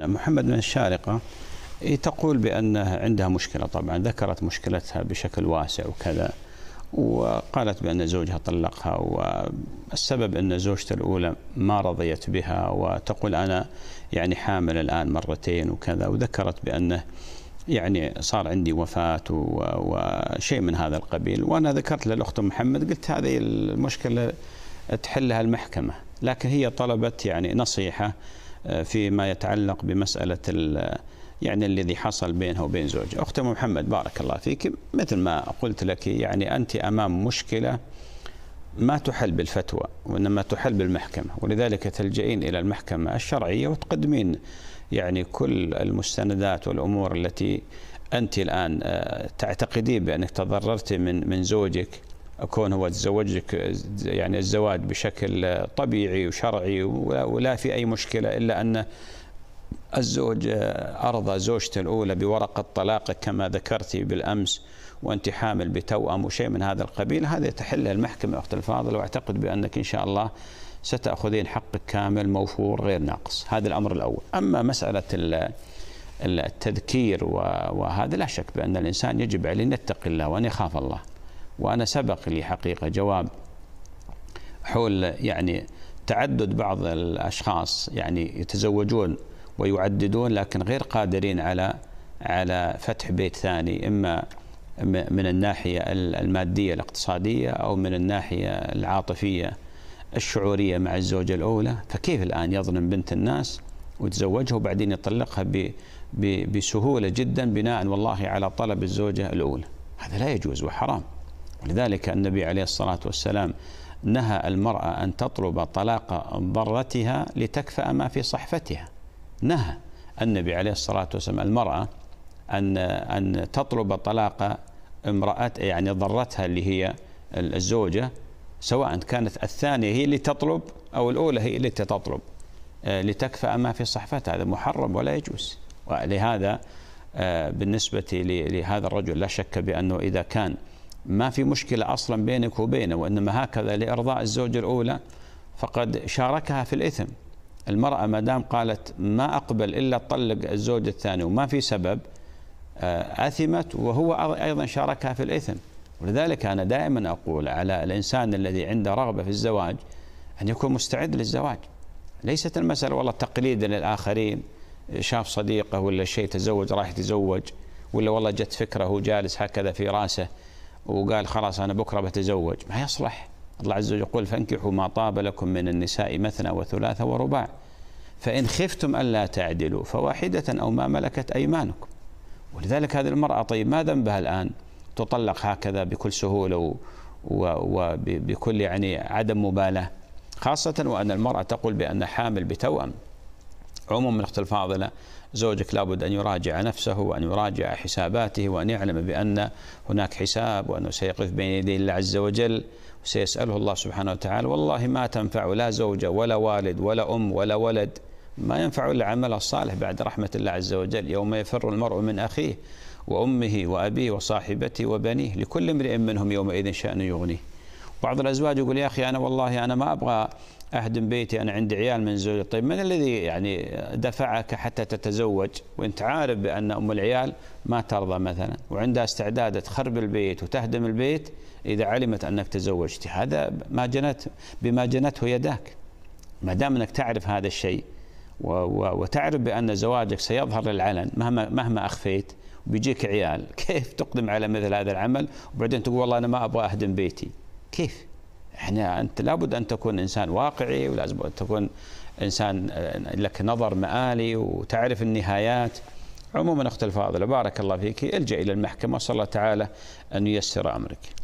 محمد من الشارقة تقول بأن عندها مشكلة طبعا ذكرت مشكلتها بشكل واسع وكذا وقالت بأن زوجها طلقها والسبب أن زوجته الأولى ما رضيت بها وتقول أنا يعني حامل الآن مرتين وكذا وذكرت بأنه يعني صار عندي وفاة وشيء من هذا القبيل وأنا ذكرت للأخت محمد قلت هذه المشكلة تحلها المحكمة لكن هي طلبت يعني نصيحة فيما يتعلق بمسألة يعني الذي حصل بينها وبين زوجها أخت محمد بارك الله فيك مثل ما قلت لك يعني أنت أمام مشكلة ما تحل بالفتوى وإنما تحل بالمحكمة ولذلك تلجئين إلى المحكمة الشرعية وتقدمين يعني كل المستندات والأمور التي أنت الآن آه، تعتقدين بأنك تضررت من من زوجك كون هو تزوجك يعني الزواج بشكل طبيعي وشرعي ولا في أي مشكلة إلا أن الزوج أرضى زوجته الأولى بورقة طلاقك كما ذكرتي بالأمس وأنت حامل بتوأم وشيء من هذا القبيل هذا تحلها المحكمة أخت الفاضل وأعتقد بأنك إن شاء الله ستأخذين حقك كامل موفور غير ناقص هذا الأمر الأول أما مسألة التذكير وهذا لا شك بأن الإنسان يجب عليه أن يتقي الله وأن يخاف الله وأنا سبق لي حقيقة جواب حول يعني تعدد بعض الأشخاص يعني يتزوجون ويعددون لكن غير قادرين على على فتح بيت ثاني إما من الناحية المادية الاقتصادية أو من الناحية العاطفية الشعورية مع الزوجة الأولى فكيف الآن يظلم بنت الناس وتزوجها وبعدين يطلقها ب بسهولة جدا بناء والله على طلب الزوجة الأولى هذا لا يجوز وحرام لذلك النبي عليه الصلاة والسلام نهى المرأة أن تطلب طلاق ضرتها لتكفأ ما في صحفتها نهى النبي عليه الصلاة والسلام المرأة أن أن تطلب طلاق امرأة يعني ضرتها اللي هي الزوجة سواء كانت الثانية هي اللي تطلب أو الأولى هي اللي تطلب آه، لتكفأ ما في صحفتها هذا محرم ولا يجوز ولهذا آه، بالنسبة لهذا الرجل لا شك بأنه إذا كان ما في مشكلة أصلا بينك وبينه وإنما هكذا لإرضاء الزوجة الأولى فقد شاركها في الإثم المرأة ما دام قالت ما أقبل إلا طلق الزوج الثاني وما في سبب آه، أثمت وهو أيضا شاركها في الإثم ولذلك أنا دائما أقول على الإنسان الذي عنده رغبة في الزواج أن يكون مستعد للزواج ليست المسألة والله تقليدا للآخرين شاف صديقه ولا شيء تزوج راح يتزوج ولا والله جت فكرة هو جالس هكذا في راسه وقال خلاص أنا بكرة بتزوج ما يصلح الله عز وجل يقول فانكحوا ما طاب لكم من النساء مثنى وثلاثة ورباع فإن خفتم ألا تعدلوا فواحدة أو ما ملكت أيمانكم ولذلك هذه المرأة طيب ما ذنبها الآن تطلق هكذا بكل سهولة وبكل يعني عدم مبالاة خاصة وأن المرأة تقول بأن حامل بتوأم عموم من الفاضله زوجك لابد أن يراجع نفسه وأن يراجع حساباته وأن يعلم بأن هناك حساب وأنه سيقف بين يدي الله عز وجل وسيسأله الله سبحانه وتعالى والله ما تنفع لا زوجة ولا والد ولا أم ولا ولد ما ينفع إلا العمل الصالح بعد رحمة الله عز وجل يوم يفر المرء من أخيه وأمه وأبيه وصاحبته وبنيه لكل امرئ منهم يومئذ شأن يغنيه بعض الازواج يقول يا اخي انا والله انا ما ابغى اهدم بيتي انا عندي عيال من زوجي طيب من الذي يعني دفعك حتى تتزوج وانت عارف بان ام العيال ما ترضى مثلا وعندها استعداد تخرب البيت وتهدم البيت اذا علمت انك تزوجت هذا ما جنت بما جنته يداك ما دام انك تعرف هذا الشيء وتعرف بان زواجك سيظهر للعلن مهما مهما اخفيت بيجيك عيال كيف تقدم على مثل هذا العمل وبعدين تقول والله انا ما ابغى اهدم بيتي كيف؟ احنا انت لابد ان تكون انسان واقعي ولازم أن تكون انسان آه، لك نظر مآلي وتعرف النهايات عموما اخت الفاضله بارك الله فيك الجا الى المحكمه وصلى الله تعالى ان ييسر امرك